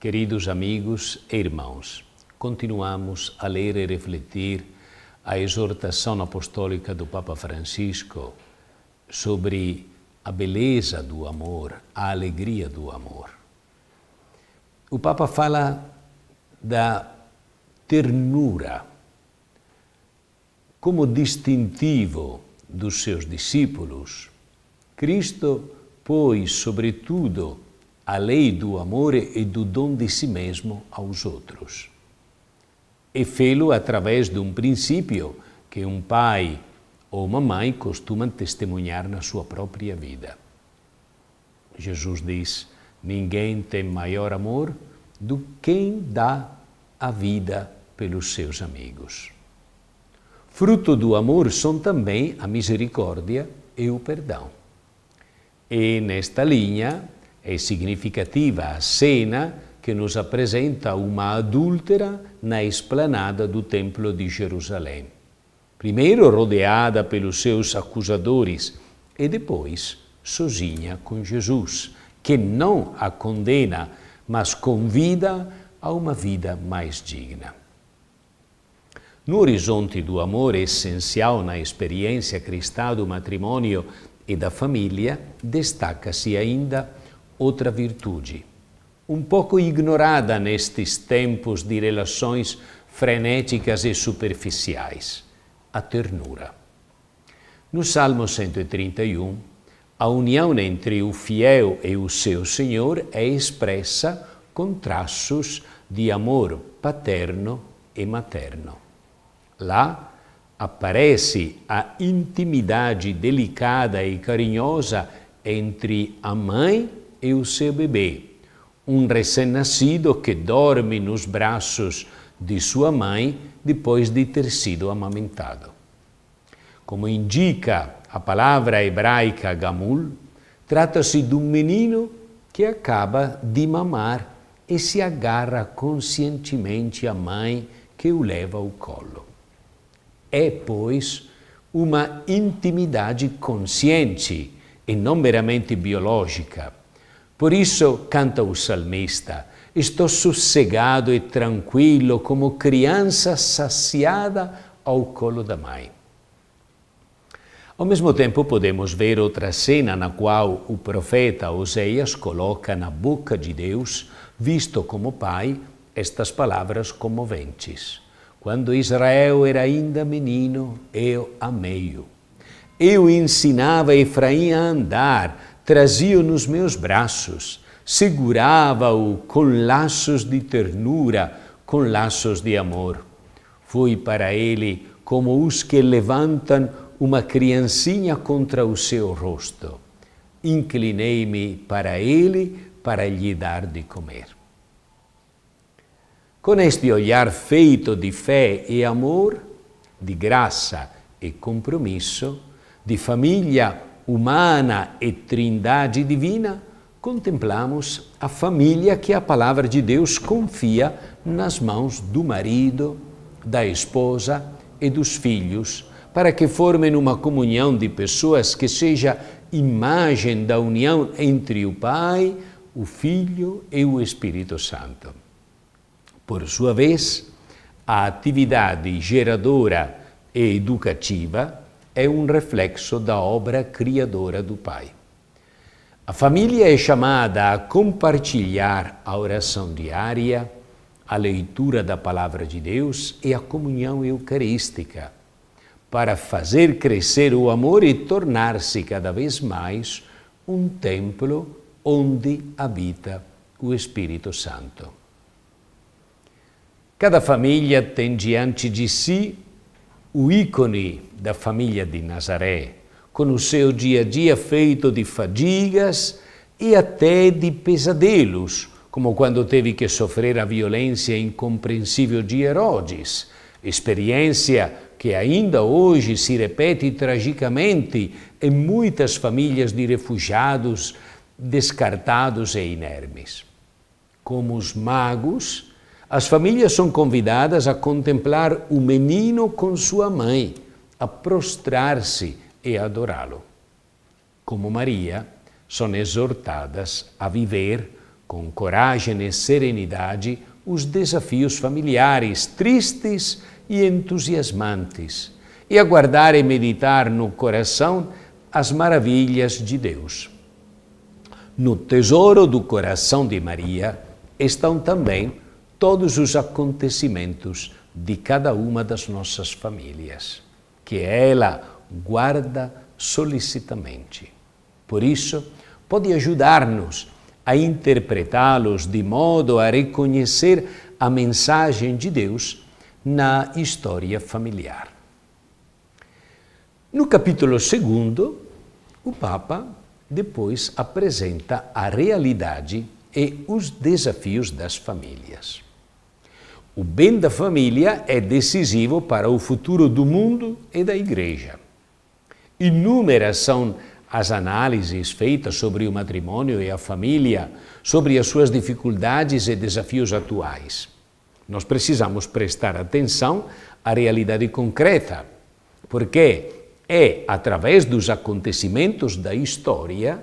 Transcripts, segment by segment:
Queridos amigos e irmãos, continuamos a ler e refletir a exortação apostólica do Papa Francisco sobre a beleza do amor, a alegria do amor. O Papa fala da ternura como distintivo dos seus discípulos. Cristo, pois, sobretudo, a lei do amor e do dom de si mesmo aos outros. E fê-lo através de um princípio que um pai ou uma mãe costumam testemunhar na sua própria vida. Jesus diz: Ninguém tem maior amor do quem dá a vida pelos seus amigos. Fruto do amor são também a misericórdia e o perdão. E nesta linha, é significativa a cena que nos apresenta uma adúltera na esplanada do Templo de Jerusalém. Primeiro rodeada pelos seus acusadores e depois sozinha com Jesus, que não a condena, mas convida a uma vida mais digna. No horizonte do amor essencial na experiência cristã do matrimônio e da família, destaca-se ainda outra virtude, um pouco ignorada nestes tempos de relações frenéticas e superficiais, a ternura. No Salmo 131, a união entre o fiel e o seu Senhor é expressa com traços de amor paterno e materno. Lá aparece a intimidade delicada e carinhosa entre a mãe e o seu bebê, um recém-nascido que dorme nos braços de sua mãe depois de ter sido amamentado. Como indica a palavra hebraica gamul, trata-se de um menino que acaba de mamar e se agarra conscientemente à mãe que o leva ao colo. É, pois, uma intimidade consciente e não meramente biológica por isso, canta o salmista: Estou sossegado e tranquilo como criança saciada ao colo da mãe. Ao mesmo tempo, podemos ver outra cena na qual o profeta Oséias coloca na boca de Deus, visto como pai, estas palavras comoventes. Quando Israel era ainda menino, eu amei-o. Eu ensinava Efraim a andar, trazia-o nos meus braços, segurava-o com laços de ternura, com laços de amor. Fui para ele como os que levantam uma criancinha contra o seu rosto. Inclinei-me para ele para lhe dar de comer. Com este olhar feito de fé e amor, de graça e compromisso, de família humana e trindade divina, contemplamos a família que a palavra de Deus confia nas mãos do marido, da esposa e dos filhos, para que formem uma comunhão de pessoas que seja imagem da união entre o Pai, o Filho e o Espírito Santo. Por sua vez, a atividade geradora e educativa é um reflexo da obra criadora do Pai. A família é chamada a compartilhar a oração diária, a leitura da Palavra de Deus e a comunhão eucarística, para fazer crescer o amor e tornar-se cada vez mais um templo onde habita o Espírito Santo. Cada família tem diante de si o ícone da família de Nazaré, com o seu dia a dia feito de fadigas e até de pesadelos, como quando teve que sofrer a violência incompreensível de Herodes, experiência que ainda hoje se repete tragicamente em muitas famílias de refugiados descartados e inermes. Como os magos, as famílias são convidadas a contemplar o menino com sua mãe, a prostrar-se e adorá-lo. Como Maria, são exortadas a viver com coragem e serenidade os desafios familiares tristes e entusiasmantes e a guardar e meditar no coração as maravilhas de Deus. No tesouro do coração de Maria estão também todos os acontecimentos de cada uma das nossas famílias, que ela guarda solicitamente. Por isso, pode ajudar-nos a interpretá-los de modo a reconhecer a mensagem de Deus na história familiar. No capítulo 2, o Papa depois apresenta a realidade e os desafios das famílias. O bem da família é decisivo para o futuro do mundo e da Igreja. Inúmeras são as análises feitas sobre o matrimônio e a família, sobre as suas dificuldades e desafios atuais. Nós precisamos prestar atenção à realidade concreta, porque é através dos acontecimentos da história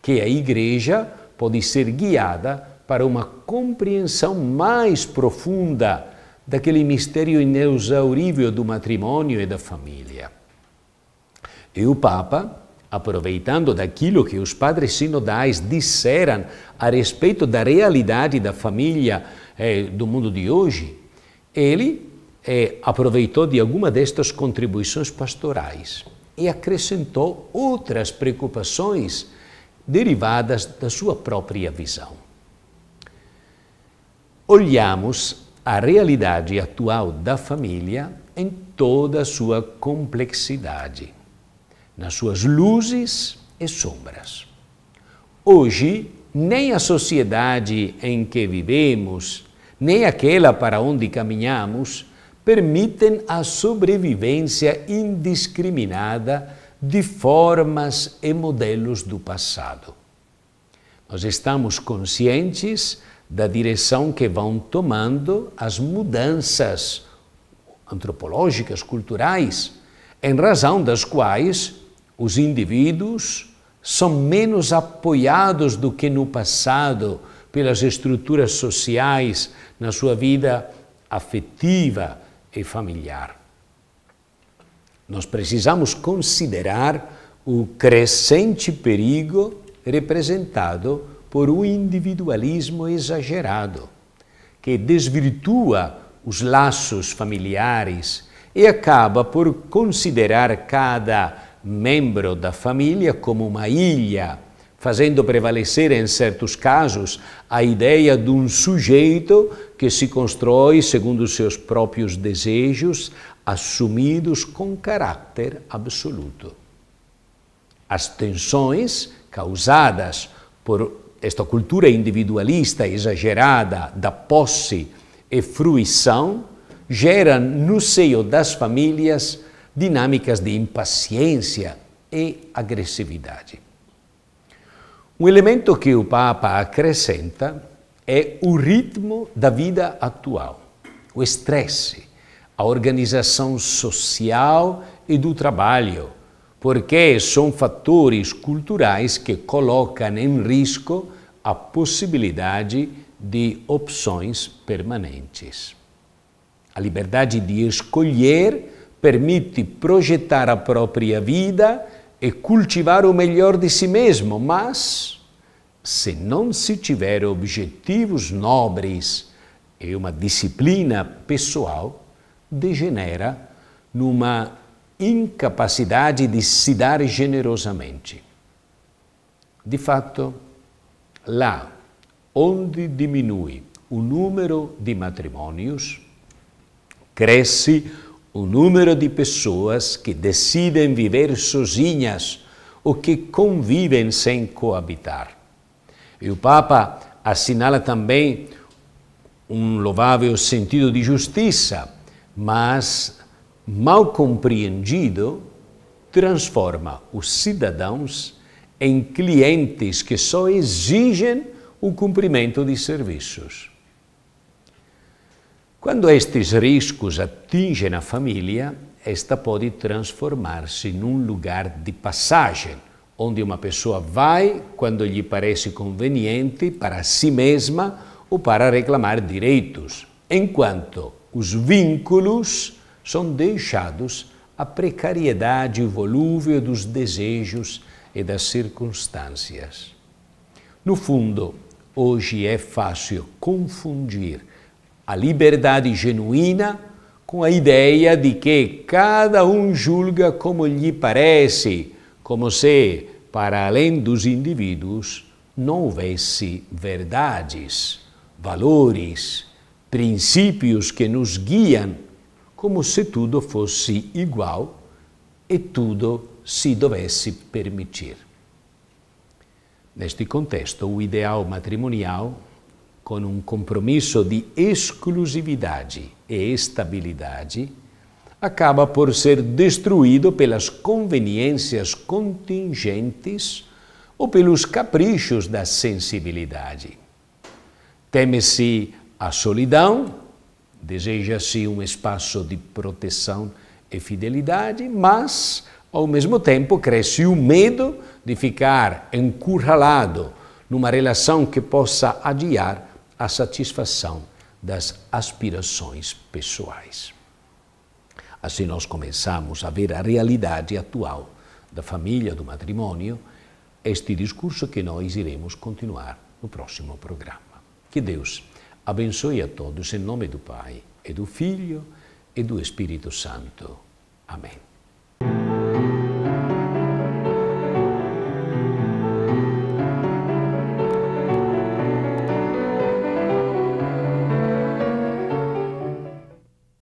que a Igreja pode ser guiada para uma compreensão mais profunda daquele mistério inexaurível do matrimônio e da família. E o Papa, aproveitando daquilo que os padres sinodais disseram a respeito da realidade da família eh, do mundo de hoje, ele eh, aproveitou de alguma destas contribuições pastorais e acrescentou outras preocupações derivadas da sua própria visão olhamos a realidade atual da família em toda a sua complexidade, nas suas luzes e sombras. Hoje, nem a sociedade em que vivemos, nem aquela para onde caminhamos, permitem a sobrevivência indiscriminada de formas e modelos do passado. Nós estamos conscientes da direção que vão tomando as mudanças antropológicas, culturais, em razão das quais os indivíduos são menos apoiados do que no passado pelas estruturas sociais na sua vida afetiva e familiar. Nós precisamos considerar o crescente perigo representado por um individualismo exagerado, que desvirtua os laços familiares e acaba por considerar cada membro da família como uma ilha, fazendo prevalecer, em certos casos, a ideia de um sujeito que se constrói segundo seus próprios desejos, assumidos com caráter absoluto. As tensões causadas por esta cultura individualista exagerada da posse e fruição gera no seio das famílias dinâmicas de impaciência e agressividade. Um elemento que o Papa acrescenta é o ritmo da vida atual, o estresse, a organização social e do trabalho, porque são fatores culturais que colocam em risco a possibilidade de opções permanentes. A liberdade de escolher permite projetar a própria vida e cultivar o melhor de si mesmo, mas se não se tiver objetivos nobres e uma disciplina pessoal, degenera numa incapacidade de se dar generosamente. De fato, Lá onde diminui o número de matrimônios, cresce o número de pessoas que decidem viver sozinhas ou que convivem sem coabitar. E o Papa assinala também um louvável sentido de justiça, mas mal compreendido, transforma os cidadãos em clientes que só exigem o cumprimento de serviços. Quando estes riscos atingem a família, esta pode transformar-se num lugar de passagem, onde uma pessoa vai quando lhe parece conveniente para si mesma ou para reclamar direitos, enquanto os vínculos são deixados à precariedade volúvel dos desejos e das circunstâncias. No fundo, hoje é fácil confundir a liberdade genuína com a ideia de que cada um julga como lhe parece, como se, para além dos indivíduos, não houvesse verdades, valores, princípios que nos guiam, como se tudo fosse igual e tudo si dovessi permitir. Neste contexto, o ideal matrimonial, com um compromisso de exclusividade e estabilidade, acaba por ser destruído pelas conveniências contingentes ou pelos caprichos da sensibilidade. Teme-se a solidão, deseja-se um espaço de proteção e fidelidade, mas ao mesmo tempo, cresce o medo de ficar encurralado numa relação que possa adiar a satisfação das aspirações pessoais. Assim, nós começamos a ver a realidade atual da família, do matrimônio, este discurso que nós iremos continuar no próximo programa. Que Deus abençoe a todos em nome do Pai e do Filho e do Espírito Santo. Amém.